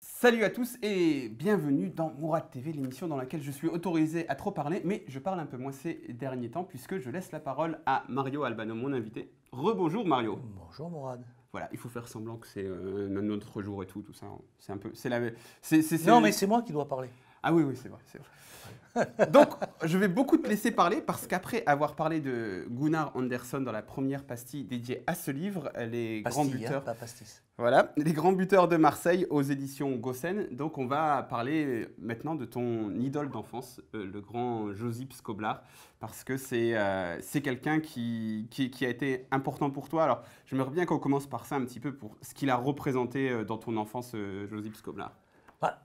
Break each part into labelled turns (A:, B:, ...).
A: Salut à tous et bienvenue dans Mourad TV, l'émission dans laquelle je suis autorisé à trop parler, mais je parle un peu moins ces derniers temps puisque je laisse la parole à Mario Albano, mon invité. Rebonjour Mario. Bonjour Mourad. Voilà, il faut faire semblant que c'est un euh, autre jour et tout, tout ça. C'est un peu, c'est la, c'est, Non mais c'est moi qui dois parler. Ah oui, oui, c'est vrai, c'est vrai. Donc, je vais beaucoup te laisser parler parce qu'après avoir parlé de Gunnar Anderson dans la première pastille dédiée à ce livre, les grands hein, buteurs, voilà, les grands buteurs de Marseille aux éditions Gossen. Donc, on va parler maintenant de ton idole d'enfance, euh, le grand Josip Skoblar, parce que c'est euh, c'est quelqu'un qui, qui, a été important pour toi. Alors, je me reviens qu'on commence par ça un petit peu pour ce qu'il a représenté euh, dans ton enfance, Josip Skoblar.
B: Bah,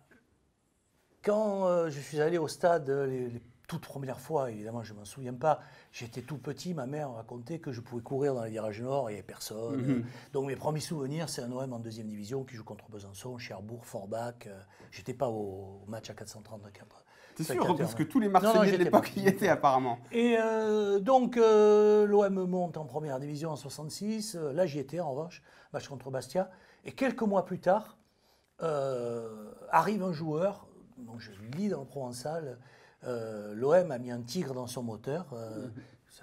B: quand euh, je suis allé au stade euh, les, toutes premières fois, évidemment, je m'en souviens pas. J'étais tout petit, ma mère racontait que je pouvais courir dans les virages nord, il n'y avait personne. Mhm. Donc mes premiers souvenirs, c'est un OM en deuxième division qui joue contre Besançon, Cherbourg, Forbach. Euh, j'étais pas au, match à 434. C'est sûr, parce que tous les Marseillais de l'époque y étaient apparemment. Et donc l'OM monte en première division en 66. Là, j'y étais en revanche, match contre Bastia. Et quelques mois plus tard, arrive un joueur je lis dans le Provençal, euh, l'OM a mis un tigre dans son moteur. Euh, mhm.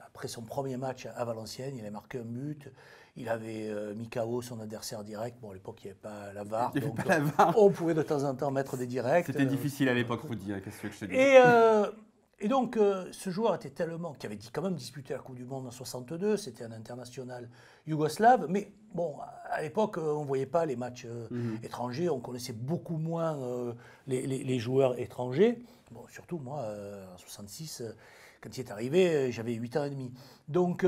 B: Après son premier match à Valenciennes, il a marqué un but. Il avait euh, Mikao son adversaire direct. Bon, à l'époque, il n'y avait pas la VAR. donc, On pouvait de temps en temps mettre des directs. C'était difficile
A: à l'époque, Rudy. dire Qu'est-ce que je te
B: dis et donc, euh, ce joueur était tellement, qui avait dit quand même disputé la Coupe du Monde en 62, c'était un international yougoslave, mais bon, à l'époque, euh, on ne voyait pas les matchs euh, mhm. étrangers, on connaissait beaucoup moins les, joueurs étrangers. Bon, surtout moi, en 66, quand il est arrivé, j'avais 8 ans et demi. Donc,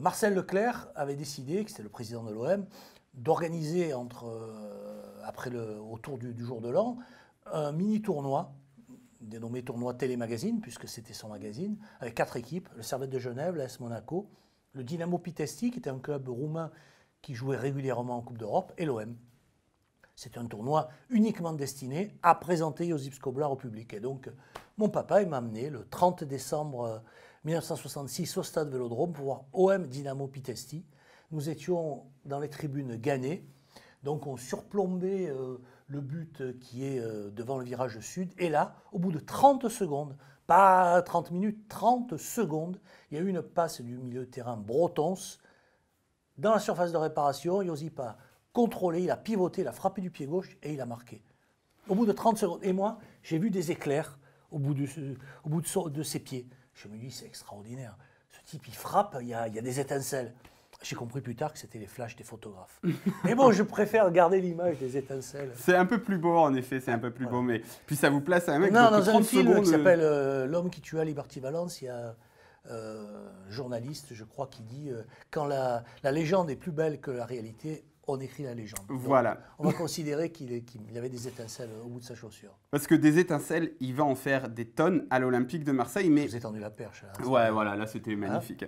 B: Marcel Leclerc avait décidé, qui était le président de l'OM, d'organiser après le, autour du jour de l'an, un mini tournoi dénommé tournoi Télémagazine, puisque c'était son magazine, avec quatre équipes, le Servette de Genève, l'AS Monaco, le Dynamo Pitesti, qui était un club roumain qui jouait régulièrement en Coupe d'Europe, et l'OM. C'est un tournoi uniquement destiné à présenter Josip Skoblar au public. Et donc, mon papa, il m'a amené le 30 décembre 1966 euh, au stade Vélodrome pour voir OM Dynamo Pitesti. Nous étions dans les tribunes gagnées, donc on surplombait... Euh, le but euh, qui est euh, devant le virage sud. Et là, au bout de 30 secondes, pas 30 minutes, 30 secondes, il y a eu une passe du milieu de terrain Bretons dans la surface de réparation. Josip a contrôlé, il a pivoté, il a frappé du pied gauche et il a marqué. Au bout de 30 secondes. Et moi, j'ai vu des éclairs au bout de, au bout ses pieds. Je me dis, c'est extraordinaire. Ce type, il frappe, il y il y a des étincelles. J'ai compris plus tard que c'était les flashs des photographes. mais bon, je préfère garder l'image des étincelles. C'est
A: un peu plus beau, en effet, c'est un peu plus beau. Mais puis ça vous place à un mec dans 30 un film qui euh, s'appelle
B: euh, L'homme qui tua Liberty Valence, il y a euh, un journaliste, je crois, qui dit Quand la, la légende est plus belle que la réalité, on écrit la légende. Voilà. on va considérer qu'il y avait des étincelles au bout de sa chaussure.
A: Parce que des étincelles, il va en faire des tonnes à l'Olympique de Marseille. Mais... Vous tendu la perche. Hein. ouais, voilà, là c'était hein magnifique.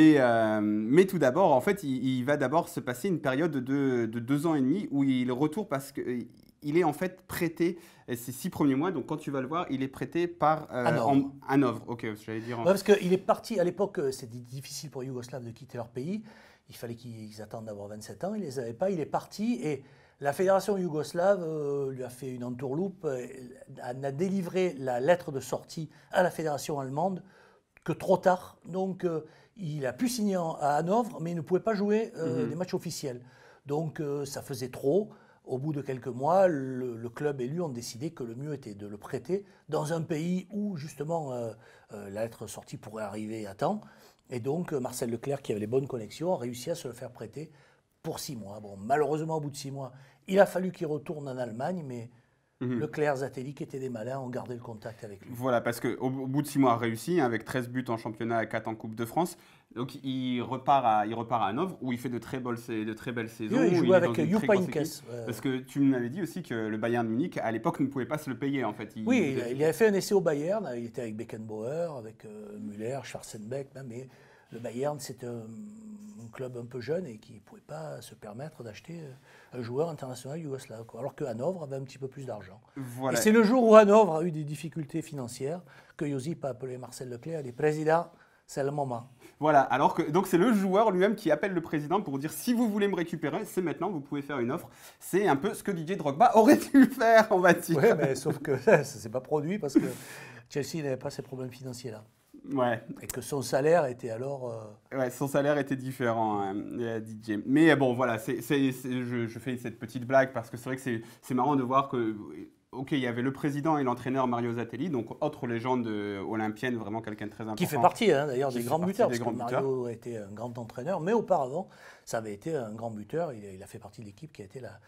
A: Euh, mais, tout d'abord, en fait, il, va d'abord se passer une période de, deux ans et demi où il retourne parce qu'il euh, est en fait prêté ces six premiers mois. Donc quand tu vas le voir, il est prêté par un, euh, dire. parce qu'il
B: est parti à l'époque, c'était difficile pour les Yougoslaves de quitter leur pays il fallait qu'ils attendent d'avoir 27 ans, il ne les avait pas, il est parti et la fédération yougoslave euh, lui a fait une entourloupe, euh, n'a délivré la lettre de sortie à la fédération allemande que trop tard, donc euh, il a pu signer à Hanovre, mais il ne pouvait pas jouer mhm. des les matchs officiels. Donc ça faisait trop. Au bout de quelques mois, le, club et lui ont décidé que le mieux était de le prêter dans un pays où justement la lettre de sortie pourrait arriver à temps. Et donc, euh, Marcel Leclerc, qui avait les bonnes connexions, a réussi à se le faire prêter pour six mois. Bon, malheureusement, au bout de six mois, il a fallu qu'il retourne en Allemagne, mais le mhm. Leclerc, Zatelli, qui étaient des malins, ont gardé le contact avec lui.
A: Voilà, parce qu'au bout de six mois réussi hein, avec 13 buts en championnat, et 4 en Coupe de France, donc il repart à, il repart à Hanovre où il fait de très, belles, de très belles saisons. Oui, il joue avec Jupa euh. Parce que tu m'avais dit aussi que le Bayern Munich, à l'époque, ne pouvait pas se le payer en fait. oui, il,
B: avait fait un essai au Bayern, il était avec Beckenbauer, avec euh, Müller, Schwarzenbeck, mais le Bayern, c'est un, club un peu jeune et qui ne pouvait pas se permettre d'acheter euh, un joueur international yougoslave. Alors que Hanovre avait un petit peu plus d'argent. Et c'est le jour où Hanovre a eu des difficultés financières que Josip a appelé Marcel Leclerc les président, c'est le moment.
A: Voilà, alors que donc c'est le joueur lui-même qui appelle le président pour dire si vous voulez me récupérer, c'est maintenant, vous pouvez faire une offre. C'est un peu ce que Didier Drogba
B: aurait dû faire, on va dire. Oui, mais sauf que ça s'est pas produit parce que Chelsea n'avait pas ces problèmes financiers là. Ouais. Et que son salaire était alors. Euh, son salaire était différent,
A: euh, euh, DJ. Mais bon, voilà, je, fais cette petite blague parce que c'est vrai que c'est marrant de voir que. Ok, il y avait le président et l'entraîneur Mario Zatelli, donc autre légende olympienne, vraiment quelqu'un de très important. Qui fait partie hein, d'ailleurs des grands buteurs, parce que Mario
B: était un grand entraîneur, mais auparavant, ça avait été un grand buteur. Il, a fait partie de l'équipe qui a été la,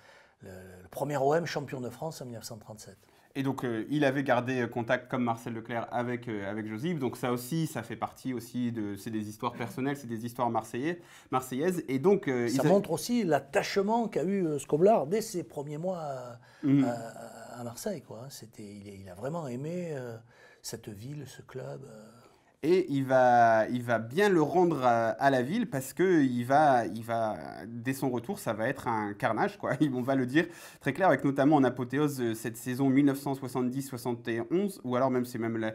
B: le premier OM champion de France en 1937.
A: Et donc, euh, il avait gardé euh, contact comme Marcel Leclerc avec, euh, avec Joseph. Donc, ça aussi, ça fait partie aussi de. C'est des histoires personnelles, c'est des histoires marseillaises. marseillaises. Et donc. ça montre
B: aussi l'attachement qu'a eu Scoblar dès ses premiers mois mm. à, Marseille. Quoi. Hein. C'était, il, il, a vraiment aimé cette ville, ce club
A: et il va, il va bien le rendre à, la ville parce que il va, il va, dès son retour, ça va être un carnage, quoi. On va le dire très clair, avec notamment en apothéose euh, cette saison 1970-71, ou alors même c'est même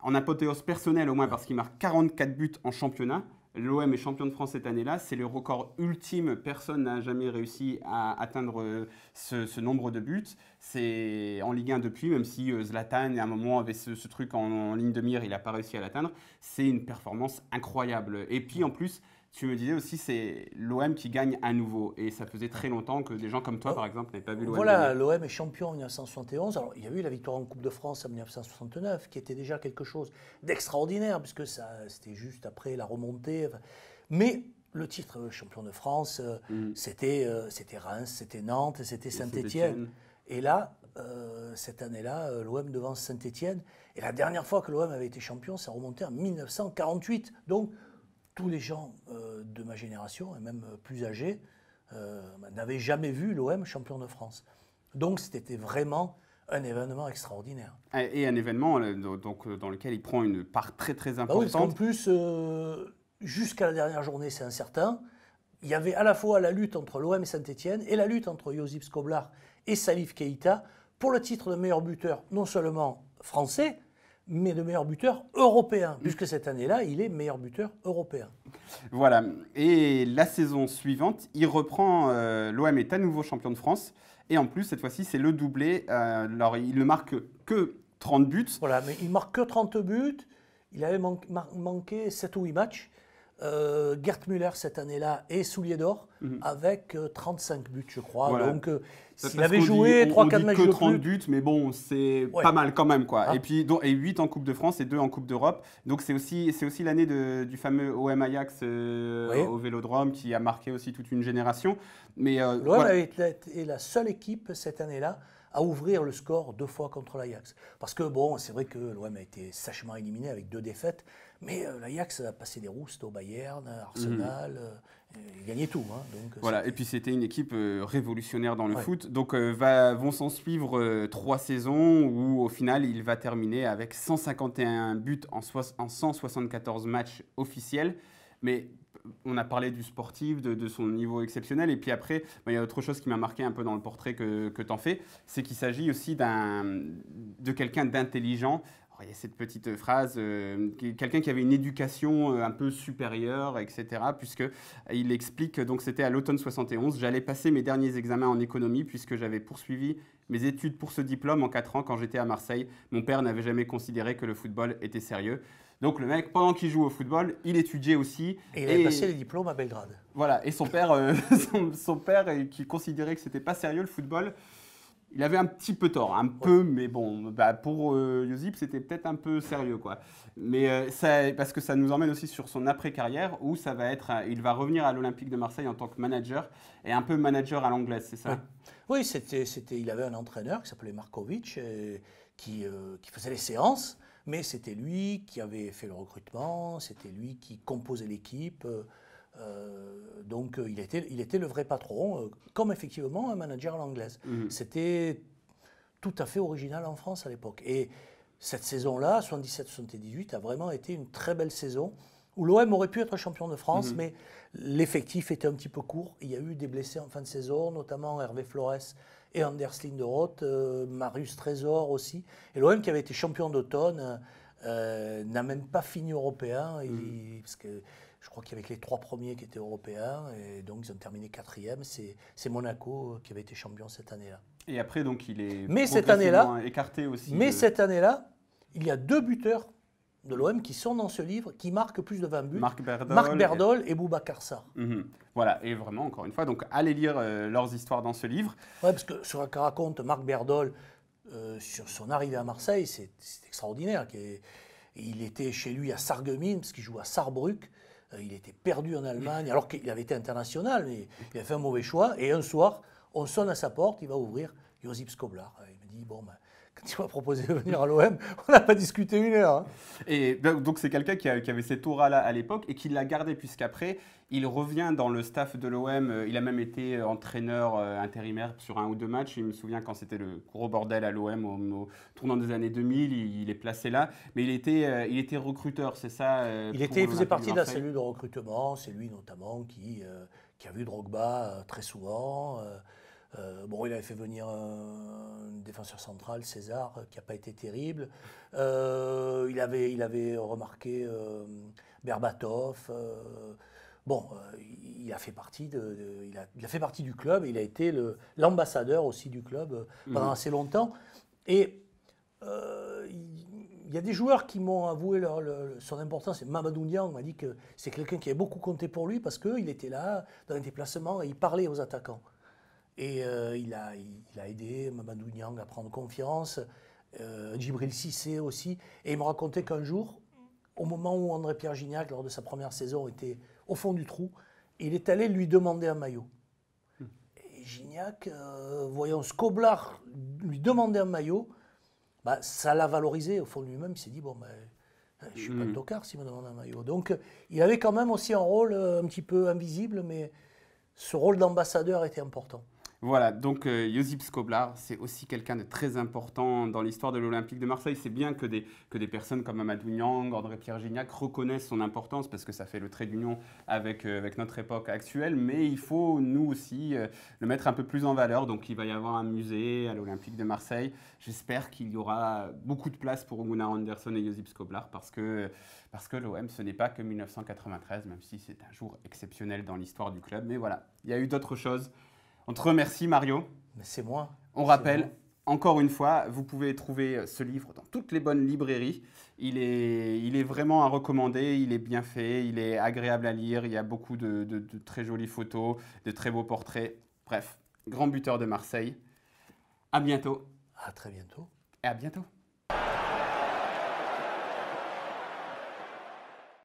A: en apothéose personnelle au moins parce qu'il marque 44 buts en championnat. L'OM est champion de France cette année-là, c'est le record ultime, personne n'a jamais réussi à atteindre euh, ce, nombre de buts. C'est en Ligue 1 depuis, même si euh, Zlatan à un moment avait ce, truc en, en, ligne de mire, il n'a pas réussi à l'atteindre. C'est une performance incroyable. Et puis en plus, tu me disais aussi, c'est l'OM qui gagne à nouveau. Et ça faisait très longtemps que des gens comme toi, par exemple, n'avaient pas vu l'OM. Voilà, l'OM
B: est champion en 1971. Alors, il y a eu la victoire en Coupe de France en 1969, qui était déjà quelque chose d'extraordinaire, puisque ça, c'était juste après la remontée. Mais le titre champion de France, euh, mm. c'était, euh, c'était Reims, c'était Nantes, c'était Saint-Étienne. Et là, euh, cette année-là, l'OM devant Saint-Étienne. Et la dernière fois que l'OM avait été champion, ça remontait en 1948. Donc, tous les gens euh, de ma génération, et même euh, plus âgés, euh, n'avaient jamais vu l'OM champion de France. Donc c'était vraiment un événement extraordinaire.
A: Et un événement donc, dans lequel il prend une part très très bah importante. en
B: plus, jusqu'à la dernière journée, c'est incertain. Il y avait à la fois la lutte entre l'OM et Saint-Etienne et la lutte entre Josip Skoblar et Salif Keita pour le titre de meilleur buteur, non seulement français, mais de meilleur buteur européen, mm. puisque cette année-là, il est meilleur buteur européen.
A: Voilà, et la saison suivante, il reprend, euh, l'OM est à nouveau champion de France, et en plus, cette fois-ci, c'est le doublé, euh, alors il ne marque que 30 buts. Voilà, mais il marque que 30
B: buts, il avait manqué 7 ou 8 matchs, Gerd euh, Gert Müller cette année-là est soulier d'or mhm. avec 35 euh, buts, je crois. Donc, euh, s'il avait joué 3-4 matchs. que 30
A: buts, mais bon, c'est pas mal quand même. quoi. Ah. Et puis, et 8 en Coupe de France et 2 en Coupe d'Europe. Donc, c'est aussi, aussi l'année du fameux OM Ajax au vélodrome qui a marqué aussi toute une génération. Mais est
B: la seule équipe cette année-là à ouvrir le score deux fois contre l'Ajax. Parce que, bon, c'est vrai que l'OM a été sachement éliminé avec deux défaites, mais euh, l'Ajax a passé des roustes au Bayern, Arsenal, mmh. il tout. Hein, voilà,
A: et puis c'était une équipe euh, révolutionnaire dans le foot. Donc va, vont s'en suivre trois saisons où au final il va terminer avec 151 buts en, en 174 matchs officiels. Mais on a parlé du sportif, de, son niveau exceptionnel. Et puis après, bah, il y a autre chose qui m'a marqué un peu dans le portrait que, que tu en fais, c'est qu'il s'agit aussi de quelqu'un d'intelligent, Oh, il y a cette petite phrase, euh, quelqu'un qui avait une éducation euh, un peu supérieure, etc., puisque euh, il explique, donc c'était à l'automne 71, j'allais passer mes derniers examens en économie puisque j'avais poursuivi mes études pour ce diplôme en 4 ans quand j'étais à Marseille. Mon père n'avait jamais considéré que le football était sérieux. Donc le mec, pendant qu'il joue au football, il étudiait aussi. Et il avait passé les diplômes à Belgrade. Voilà, et son père, son, père qui considérait que c'était pas sérieux le football, il avait un petit peu tort, un peu, mais bon, bah, pour euh, Yosip, c'était peut-être un peu sérieux, quoi. Mais euh, ça, parce que ça nous emmène aussi sur son après-carrière, où ça va être, euh, il va revenir à l'Olympique de Marseille en tant que manager, et un peu manager à l'anglaise, c'est ça
B: Oui, c'était, c'était, il avait un entraîneur qui s'appelait Markovic, euh, qui faisait les séances, mais c'était lui qui avait fait le recrutement, c'était lui qui composait l'équipe. Euh, donc euh, il, était, il était le vrai patron, euh, comme effectivement un manager à l'anglaise. Mm-hmm. C'était tout à fait original en France à l'époque. Et cette saison-là, 77-78, a vraiment été une très belle saison où l'OM aurait pu être champion de France, mm-hmm. mais l'effectif était un petit peu court. Il y a eu des blessés en fin de saison, notamment Hervé Flores et Anders Linderoth, Marius Trésor aussi. Et l'OM qui avait été champion d'automne n'a même pas fini européen, mm-hmm. parce que je crois qu'il y avait que les trois premiers qui étaient européens, et donc ils ont terminé quatrième. C'est Monaco euh, qui avait été champion cette année-là.
A: Et après, donc, il est mais cette année-là, écarté aussi. Mais cette
B: année-là, il y a deux buteurs de l'OM qui sont dans ce livre, qui marquent plus de 20 buts. Marc Berdol, et... Bouba Boubacar
A: mhm. Voilà, et vraiment, encore une fois, donc allez lire euh, leurs histoires dans ce livre.
B: Oui, parce que ce que raconte Marc Berdol euh, sur son arrivée à Marseille, c'est extraordinaire. Il était chez lui à Sarreguemines, parce qu'il joue à Sarrebruck. Euh, il était perdu en Allemagne, alors qu'il avait été international, mais il a fait un mauvais choix. Et un soir, on sonne à sa porte, il va ouvrir Josip Skoblar. Euh, il me dit, bon, ben, quand il m'a proposé de venir à l'OM, on n'a pas discuté une heure. Hein.
A: Et donc c'est quelqu'un qui, qui, avait cette aura-là à l'époque et qui l'a gardé puisqu'après, il revient dans le staff de l'OM. Euh, il a même été euh, entraîneur euh, intérimaire sur un ou deux matchs. Il me souvient quand c'était le gros bordel à l'OM au, tournant des années 2000. Il, est placé là. Mais il était, il était recruteur, c'est ça Il, était, faisait partie d'un cellule
B: de recrutement. C'est lui notamment qui, qui a vu Drogba très souvent. bon, il avait fait venir un défenseur central, César, qui n'a pas été terrible. il, avait, il avait remarqué Berbatov. Bon, euh, il, a fait partie de, il, a, fait partie du club, il a été l'ambassadeur aussi du club euh, mhm. pendant assez longtemps. Et euh, il y a des joueurs qui m'ont avoué leur, son importance. Mamadou Niang m'a dit que c'est quelqu'un qui avait beaucoup compté pour lui parce qu'il était là dans les déplacements et il parlait aux attaquants. Et il, a, aidé Mamadou Niang à prendre confiance, euh, Djibril Sissé aussi. Et il me racontait qu'un jour, au moment où André-Pierre Gignac, lors de sa première saison, était au fond du trou. il est allé lui demander un maillot. Et Gignac, euh, voyant Scoblar lui demander un maillot, bah, ça l'a valorisé au fond de lui-même. Il s'est dit, bon, ben. Bah, je suis pas le hmm. tocard s'il me demande un maillot. Donc, il avait quand même aussi un rôle euh, un petit peu invisible, mais ce rôle d'ambassadeur était important.
A: Voilà, donc euh, Josip Skoblar, c'est aussi quelqu'un de très important dans l'histoire de l'Olympique de Marseille. C'est bien que des, personnes comme Amadou Nyang, André-Pierre Gignac reconnaissent son importance parce que ça fait le trait d'union avec, euh, notre époque actuelle, mais il faut nous aussi euh, le mettre un peu plus en valeur. Donc il va y avoir un musée à l'Olympique de Marseille. J'espère qu'il y aura beaucoup de place pour Gunnar Anderson et Josip Skoblar parce que, parce que l'OM, ce n'est pas que 1993, même si c'est un jour exceptionnel dans l'histoire du club. Mais voilà, il y a eu d'autres choses. On te remercie, Mario. Mais c'est moi. On rappelle, encore une fois, vous pouvez trouver ce livre dans toutes les bonnes librairies. Il est, il est vraiment à recommander, il est bien fait, il est agréable à lire, il y a beaucoup de, de très jolies photos, de très beaux portraits. Bref, grand buteur de Marseille. À bientôt. À très bientôt. Et à bientôt.